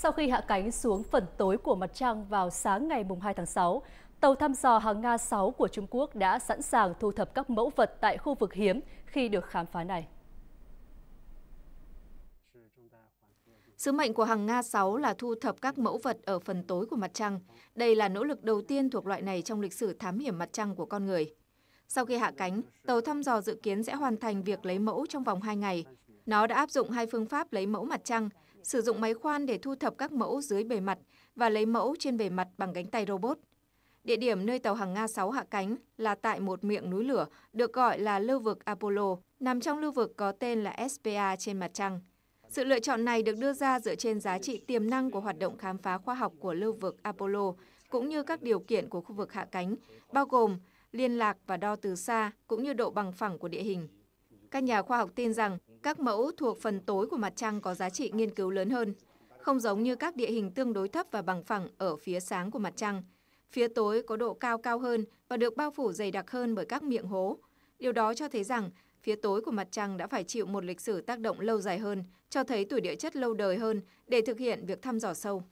Sau khi hạ cánh xuống phần tối của mặt trăng vào sáng ngày 2 tháng 6, tàu thăm dò hàng Nga 6 của Trung Quốc đã sẵn sàng thu thập các mẫu vật tại khu vực hiếm khi được khám phá này. Sứ mệnh của hàng Nga 6 là thu thập các mẫu vật ở phần tối của mặt trăng. Đây là nỗ lực đầu tiên thuộc loại này trong lịch sử thám hiểm mặt trăng của con người. Sau khi hạ cánh, tàu thăm dò dự kiến sẽ hoàn thành việc lấy mẫu trong vòng 2 ngày nó đã áp dụng hai phương pháp lấy mẫu mặt trăng, sử dụng máy khoan để thu thập các mẫu dưới bề mặt và lấy mẫu trên bề mặt bằng cánh tay robot. Địa điểm nơi tàu hàng Nga 6 hạ cánh là tại một miệng núi lửa được gọi là lưu vực Apollo, nằm trong lưu vực có tên là SPA trên mặt trăng. Sự lựa chọn này được đưa ra dựa trên giá trị tiềm năng của hoạt động khám phá khoa học của lưu vực Apollo, cũng như các điều kiện của khu vực hạ cánh, bao gồm liên lạc và đo từ xa, cũng như độ bằng phẳng của địa hình. Các nhà khoa học tin rằng các mẫu thuộc phần tối của mặt trăng có giá trị nghiên cứu lớn hơn, không giống như các địa hình tương đối thấp và bằng phẳng ở phía sáng của mặt trăng. Phía tối có độ cao cao hơn và được bao phủ dày đặc hơn bởi các miệng hố. Điều đó cho thấy rằng phía tối của mặt trăng đã phải chịu một lịch sử tác động lâu dài hơn, cho thấy tuổi địa chất lâu đời hơn để thực hiện việc thăm dò sâu.